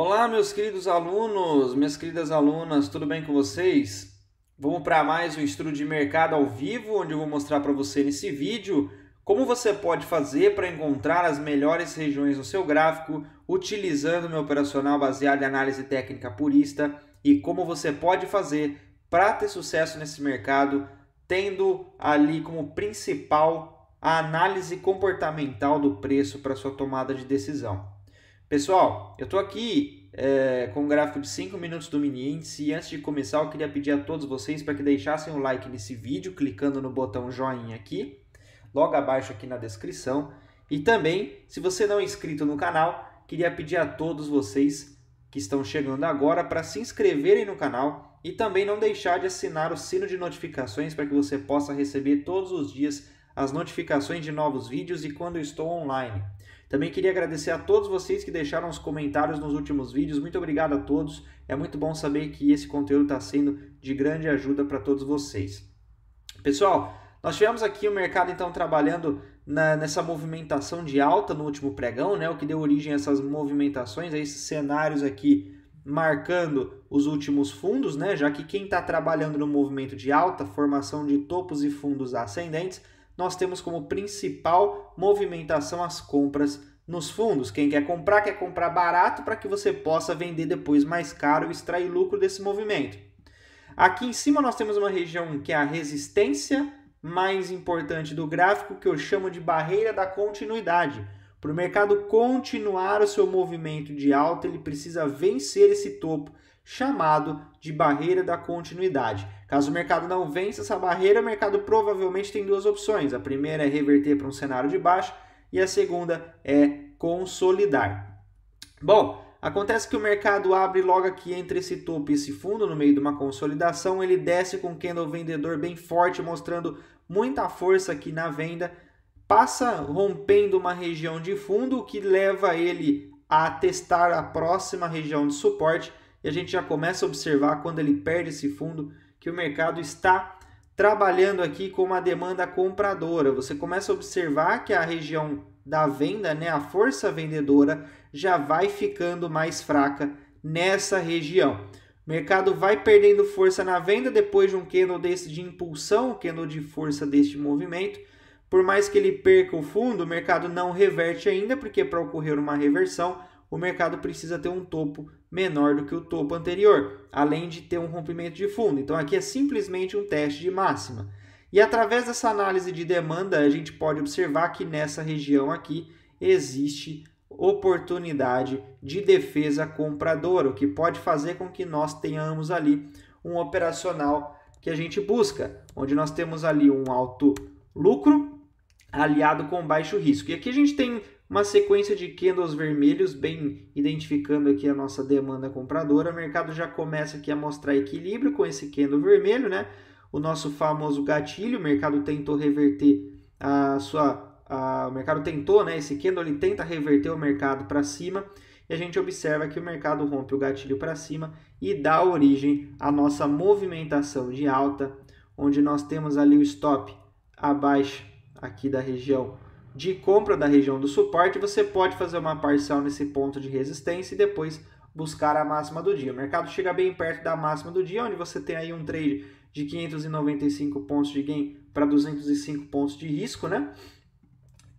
Olá, meus queridos alunos, minhas queridas alunas, tudo bem com vocês? Vamos para mais um estudo de mercado ao vivo, onde eu vou mostrar para você nesse vídeo como você pode fazer para encontrar as melhores regiões no seu gráfico utilizando meu operacional baseado em análise técnica purista e como você pode fazer para ter sucesso nesse mercado tendo ali como principal a análise comportamental do preço para sua tomada de decisão. Pessoal, eu estou aqui é, com um gráfico de 5 minutos do mini índice e antes de começar eu queria pedir a todos vocês para que deixassem o like nesse vídeo clicando no botão joinha aqui, logo abaixo aqui na descrição. E também, se você não é inscrito no canal, queria pedir a todos vocês que estão chegando agora para se inscreverem no canal e também não deixar de assinar o sino de notificações para que você possa receber todos os dias as notificações de novos vídeos e quando eu estou online. Também queria agradecer a todos vocês que deixaram os comentários nos últimos vídeos. Muito obrigado a todos. É muito bom saber que esse conteúdo está sendo de grande ajuda para todos vocês. Pessoal, nós tivemos aqui o mercado então trabalhando na, nessa movimentação de alta no último pregão, né? O que deu origem a essas movimentações, a esses cenários aqui marcando os últimos fundos, né? Já que quem está trabalhando no movimento de alta, formação de topos e fundos ascendentes, nós temos como principal movimentação as compras nos fundos. Quem quer comprar, quer comprar barato para que você possa vender depois mais caro e extrair lucro desse movimento. Aqui em cima nós temos uma região que é a resistência mais importante do gráfico, que eu chamo de barreira da continuidade. Para o mercado continuar o seu movimento de alta, ele precisa vencer esse topo chamado de barreira da continuidade. Caso o mercado não vença essa barreira, o mercado provavelmente tem duas opções. A primeira é reverter para um cenário de baixo e a segunda é consolidar. Bom, acontece que o mercado abre logo aqui entre esse topo e esse fundo, no meio de uma consolidação, ele desce com um candle vendedor bem forte, mostrando muita força aqui na venda, passa rompendo uma região de fundo, o que leva ele a testar a próxima região de suporte, e a gente já começa a observar quando ele perde esse fundo que o mercado está trabalhando aqui com uma demanda compradora. Você começa a observar que a região da venda, né, a força vendedora já vai ficando mais fraca nessa região. O mercado vai perdendo força na venda depois de um candle desse de impulsão, um candle de força deste movimento. Por mais que ele perca o fundo, o mercado não reverte ainda, porque para ocorrer uma reversão, o mercado precisa ter um topo menor do que o topo anterior, além de ter um rompimento de fundo. Então aqui é simplesmente um teste de máxima. E através dessa análise de demanda, a gente pode observar que nessa região aqui existe oportunidade de defesa compradora, o que pode fazer com que nós tenhamos ali um operacional que a gente busca, onde nós temos ali um alto lucro aliado com baixo risco. E aqui a gente tem uma sequência de candles vermelhos, bem identificando aqui a nossa demanda compradora. O mercado já começa aqui a mostrar equilíbrio com esse candle vermelho, né? O nosso famoso gatilho, o mercado tentou reverter a sua. A, o mercado tentou, né? Esse candle ele tenta reverter o mercado para cima. E a gente observa que o mercado rompe o gatilho para cima e dá origem à nossa movimentação de alta, onde nós temos ali o stop abaixo aqui da região de compra da região do suporte, você pode fazer uma parcial nesse ponto de resistência e depois buscar a máxima do dia. O mercado chega bem perto da máxima do dia, onde você tem aí um trade de 595 pontos de gain para 205 pontos de risco, né?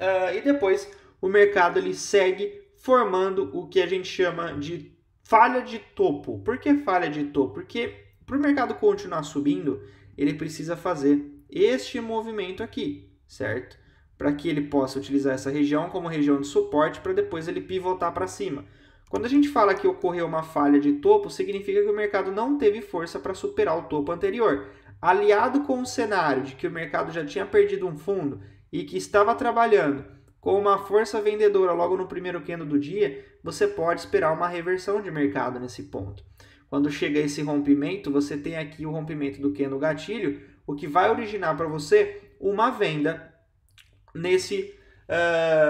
Uh, e depois o mercado ele segue formando o que a gente chama de falha de topo. Por que falha de topo? Porque para o mercado continuar subindo, ele precisa fazer este movimento aqui, certo? Para que ele possa utilizar essa região como região de suporte para depois ele pivotar para cima. Quando a gente fala que ocorreu uma falha de topo, significa que o mercado não teve força para superar o topo anterior. Aliado com o cenário de que o mercado já tinha perdido um fundo e que estava trabalhando com uma força vendedora logo no primeiro candle do dia, você pode esperar uma reversão de mercado nesse ponto. Quando chega esse rompimento, você tem aqui o rompimento do candle gatilho, o que vai originar para você uma venda nesse,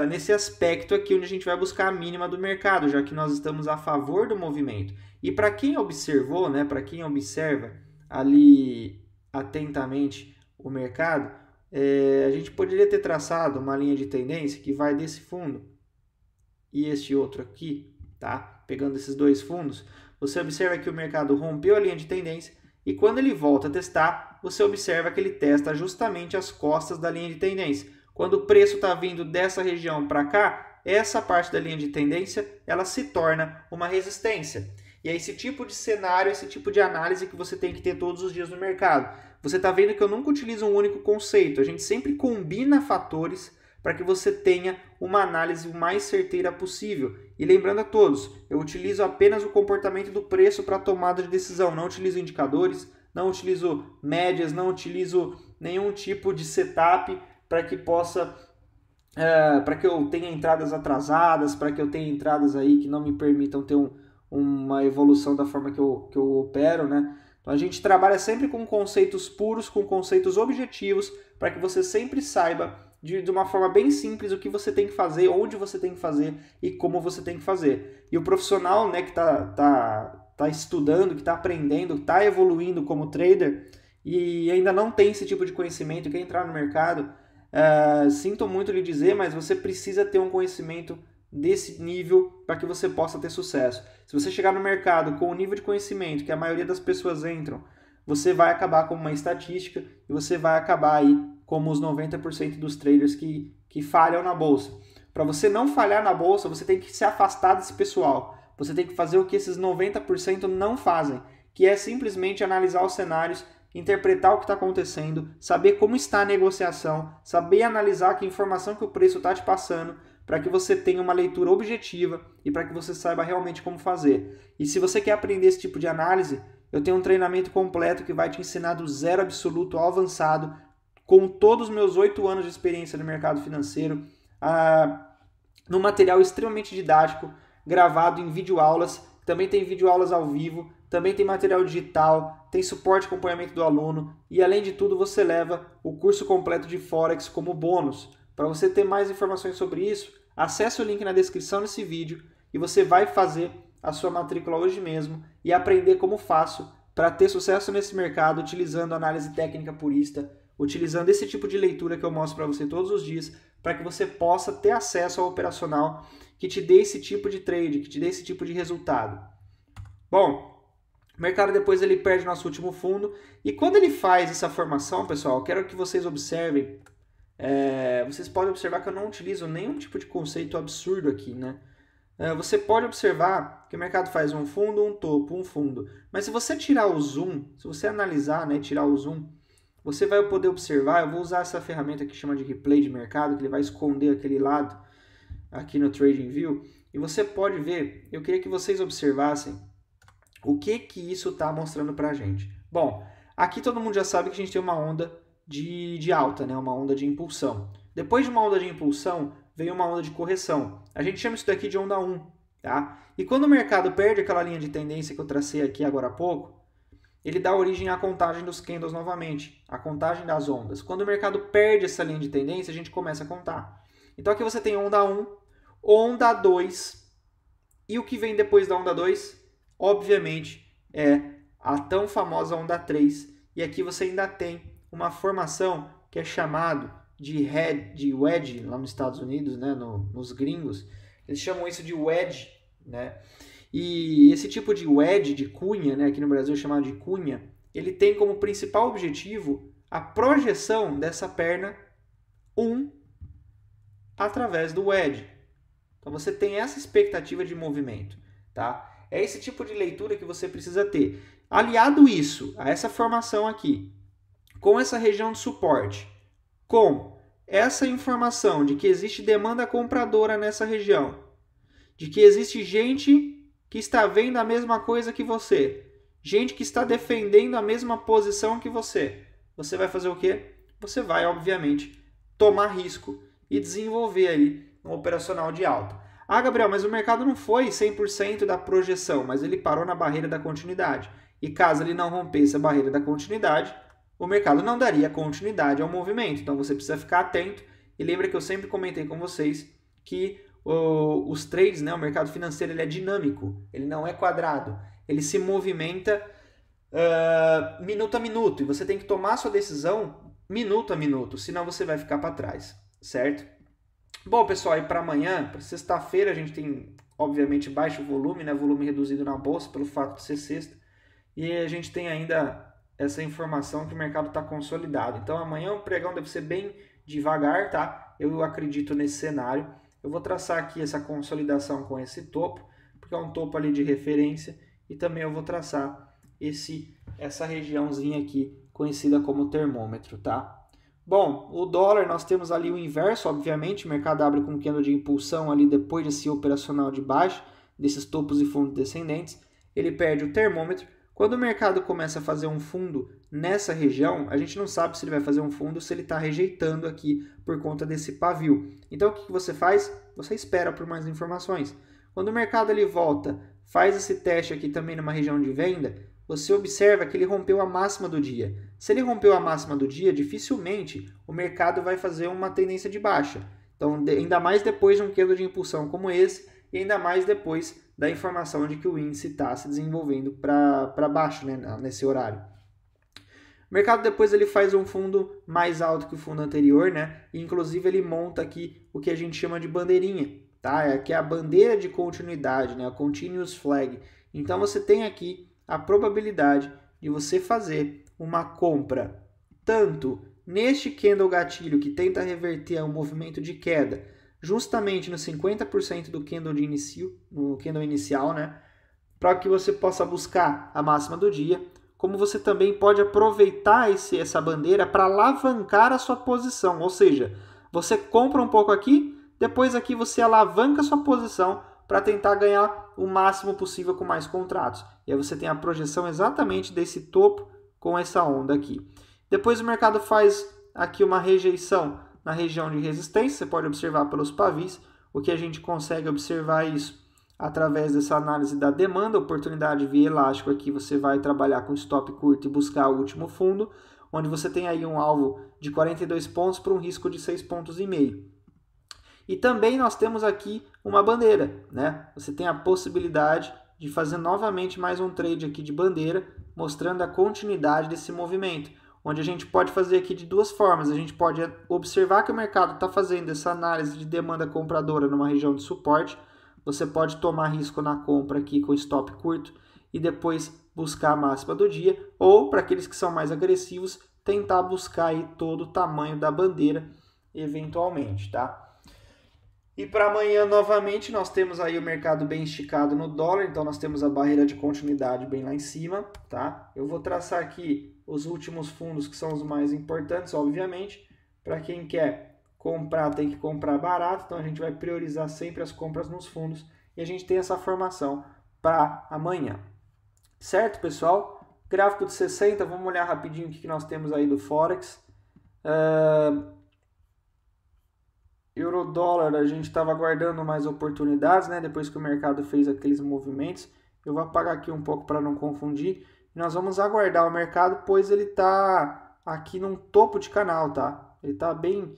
uh, nesse aspecto aqui, onde a gente vai buscar a mínima do mercado, já que nós estamos a favor do movimento. E para quem observou, né, para quem observa ali atentamente o mercado, é, a gente poderia ter traçado uma linha de tendência que vai desse fundo e este outro aqui, tá? Pegando esses dois fundos, você observa que o mercado rompeu a linha de tendência e quando ele volta a testar, você observa que ele testa justamente as costas da linha de tendência. Quando o preço está vindo dessa região para cá, essa parte da linha de tendência ela se torna uma resistência. E é esse tipo de cenário, esse tipo de análise que você tem que ter todos os dias no mercado. Você está vendo que eu nunca utilizo um único conceito, a gente sempre combina fatores para que você tenha uma análise mais certeira possível. E lembrando a todos, eu utilizo apenas o comportamento do preço para tomada de decisão, não utilizo indicadores, não utilizo médias, não utilizo nenhum tipo de setup para que possa eh, para que eu tenha entradas atrasadas, para que eu tenha entradas aí que não me permitam ter um, uma evolução da forma que eu, que eu opero, né? Então a gente trabalha sempre com conceitos puros, com conceitos objetivos, para que você sempre saiba de, de uma forma bem simples o que você tem que fazer, onde você tem que fazer e como você tem que fazer. E o profissional né, que está tá, tá estudando, que está aprendendo, está evoluindo como trader e ainda não tem esse tipo de conhecimento, quer entrar no mercado, uh, sinto muito lhe dizer, mas você precisa ter um conhecimento desse nível para que você possa ter sucesso. Se você chegar no mercado com o nível de conhecimento que a maioria das pessoas entram, você vai acabar com uma estatística e você vai acabar aí como os 90% dos traders que, que falham na bolsa. Para você não falhar na bolsa, você tem que se afastar desse pessoal. Você tem que fazer o que esses 90% não fazem, que é simplesmente analisar os cenários, interpretar o que está acontecendo, saber como está a negociação, saber analisar que informação que o preço está te passando, para que você tenha uma leitura objetiva e para que você saiba realmente como fazer. E se você quer aprender esse tipo de análise, eu tenho um treinamento completo que vai te ensinar do zero absoluto ao avançado com todos os meus oito anos de experiência no mercado financeiro, ah, no material extremamente didático, gravado em videoaulas, também tem videoaulas ao vivo, também tem material digital, tem suporte e acompanhamento do aluno e além de tudo você leva o curso completo de Forex como bônus. Para você ter mais informações sobre isso, acesse o link na descrição desse vídeo e você vai fazer a sua matrícula hoje mesmo e aprender como faço para ter sucesso nesse mercado utilizando análise técnica purista utilizando esse tipo de leitura que eu mostro para você todos os dias, para que você possa ter acesso ao operacional que te dê esse tipo de trade, que te dê esse tipo de resultado. Bom, o mercado depois ele perde nosso último fundo e quando ele faz essa formação, pessoal, quero que vocês observem. É, vocês podem observar que eu não utilizo nenhum tipo de conceito absurdo aqui, né? É, você pode observar que o mercado faz um fundo, um topo, um fundo. Mas se você tirar o zoom, se você analisar, né, tirar o zoom você vai poder observar, eu vou usar essa ferramenta que chama de replay de mercado, que ele vai esconder aquele lado aqui no Trading View, e você pode ver, eu queria que vocês observassem o que que isso está mostrando para a gente. Bom, aqui todo mundo já sabe que a gente tem uma onda de, de alta, né? uma onda de impulsão. Depois de uma onda de impulsão, veio uma onda de correção. A gente chama isso daqui de onda 1. Tá? E quando o mercado perde aquela linha de tendência que eu tracei aqui agora há pouco, ele dá origem à contagem dos candles novamente, à contagem das ondas. Quando o mercado perde essa linha de tendência, a gente começa a contar. Então aqui você tem onda 1, onda 2, e o que vem depois da onda 2, obviamente, é a tão famosa onda 3. E aqui você ainda tem uma formação que é chamado de, head, de wedge, lá nos Estados Unidos, né, no, nos gringos, eles chamam isso de wedge, né? E esse tipo de wedge, de cunha, né, aqui no Brasil é chamado de cunha, ele tem como principal objetivo a projeção dessa perna 1 através do wedge. Então você tem essa expectativa de movimento, tá? É esse tipo de leitura que você precisa ter. Aliado isso a essa formação aqui, com essa região de suporte, com essa informação de que existe demanda compradora nessa região, de que existe gente que está vendo a mesma coisa que você, gente que está defendendo a mesma posição que você, você vai fazer o quê? Você vai, obviamente, tomar risco e desenvolver ali um operacional de alta. Ah, Gabriel, mas o mercado não foi 100% da projeção, mas ele parou na barreira da continuidade. E caso ele não rompesse a barreira da continuidade, o mercado não daria continuidade ao movimento. Então você precisa ficar atento. E lembra que eu sempre comentei com vocês que o, os trades, né, o mercado financeiro, ele é dinâmico, ele não é quadrado, ele se movimenta uh, minuto a minuto e você tem que tomar sua decisão minuto a minuto, senão você vai ficar para trás, certo? Bom, pessoal, e para amanhã, para sexta-feira, a gente tem, obviamente, baixo volume, né, volume reduzido na bolsa pelo fato de ser sexta, e a gente tem ainda essa informação que o mercado está consolidado. Então amanhã o pregão deve ser bem devagar, tá? Eu acredito nesse cenário. Eu vou traçar aqui essa consolidação com esse topo, porque é um topo ali de referência, e também eu vou traçar esse essa regiãozinha aqui, conhecida como termômetro, tá? Bom, o dólar nós temos ali o inverso, obviamente, o mercado abre com um candle de impulsão ali depois desse operacional de baixo, desses topos e fundos descendentes, ele perde o termômetro quando o mercado começa a fazer um fundo nessa região, a gente não sabe se ele vai fazer um fundo, se ele está rejeitando aqui por conta desse pavio. Então o que você faz? Você espera por mais informações. Quando o mercado ele volta, faz esse teste aqui também numa região de venda, você observa que ele rompeu a máxima do dia. Se ele rompeu a máxima do dia, dificilmente o mercado vai fazer uma tendência de baixa. Então, ainda mais depois de um quedo de impulsão como esse, e ainda mais depois da informação de que o índice está se desenvolvendo para baixo né, nesse horário. O mercado depois ele faz um fundo mais alto que o fundo anterior, né? E, inclusive ele monta aqui o que a gente chama de bandeirinha, tá? É que é a bandeira de continuidade, né? A continuous flag. Então você tem aqui a probabilidade de você fazer uma compra tanto neste candle gatilho que tenta reverter o um movimento de queda, justamente nos 50% do candle de início, no candle inicial, né? Para que você possa buscar a máxima do dia, como você também pode aproveitar esse, essa bandeira para alavancar a sua posição, ou seja, você compra um pouco aqui, depois aqui você alavanca a sua posição para tentar ganhar o máximo possível com mais contratos. E aí você tem a projeção exatamente desse topo com essa onda aqui. Depois o mercado faz aqui uma rejeição na região de resistência, você pode observar pelos pavis, o que a gente consegue observar é isso através dessa análise da demanda, oportunidade via elástico, aqui você vai trabalhar com stop curto e buscar o último fundo, onde você tem aí um alvo de 42 pontos para um risco de 6 pontos e meio. E também nós temos aqui uma bandeira, né? Você tem a possibilidade de fazer novamente mais um trade aqui de bandeira, mostrando a continuidade desse movimento onde a gente pode fazer aqui de duas formas. A gente pode observar que o mercado está fazendo essa análise de demanda compradora numa região de suporte. Você pode tomar risco na compra aqui com stop curto e depois buscar a máxima do dia, ou para aqueles que são mais agressivos, tentar buscar aí todo o tamanho da bandeira eventualmente, tá? E para amanhã, novamente, nós temos aí o mercado bem esticado no dólar, então nós temos a barreira de continuidade bem lá em cima, tá? Eu vou traçar aqui os últimos fundos que são os mais importantes, obviamente. Para quem quer comprar, tem que comprar barato, então a gente vai priorizar sempre as compras nos fundos e a gente tem essa formação para amanhã. Certo, pessoal? Gráfico de 60, vamos olhar rapidinho o que nós temos aí do Forex. Uh dólar a gente estava aguardando mais oportunidades, né? Depois que o mercado fez aqueles movimentos. Eu vou apagar aqui um pouco para não confundir. Nós vamos aguardar o mercado, pois ele está aqui num topo de canal, tá? Ele está bem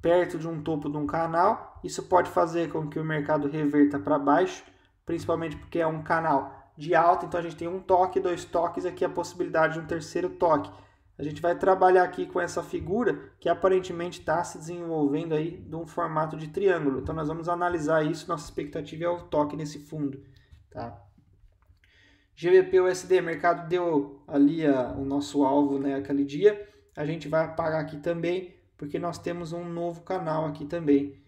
perto de um topo de um canal. Isso pode fazer com que o mercado reverta para baixo, principalmente porque é um canal de alta, então a gente tem um toque, dois toques, aqui a possibilidade de um terceiro toque. A gente vai trabalhar aqui com essa figura que aparentemente está se desenvolvendo aí de um formato de triângulo. Então nós vamos analisar isso, nossa expectativa é o toque nesse fundo. Tá? GBP USD, mercado deu ali a, o nosso alvo né, aquele dia. A gente vai apagar aqui também, porque nós temos um novo canal aqui também.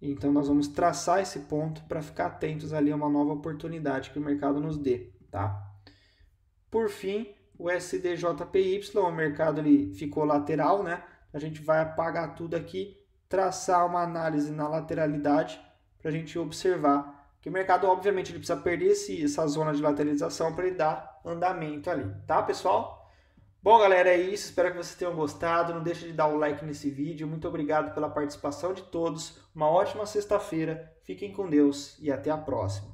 Então nós vamos traçar esse ponto para ficar atentos ali a uma nova oportunidade que o mercado nos dê, tá? Por fim, o SDJPY, o mercado ele ficou lateral, né? A gente vai apagar tudo aqui, traçar uma análise na lateralidade para a gente observar que o mercado, obviamente, ele precisa perder esse, essa zona de lateralização para ele dar andamento ali, tá, pessoal? Bom, galera, é isso. Espero que vocês tenham gostado. Não deixe de dar o like nesse vídeo. Muito obrigado pela participação de todos. Uma ótima sexta-feira. Fiquem com Deus e até a próxima.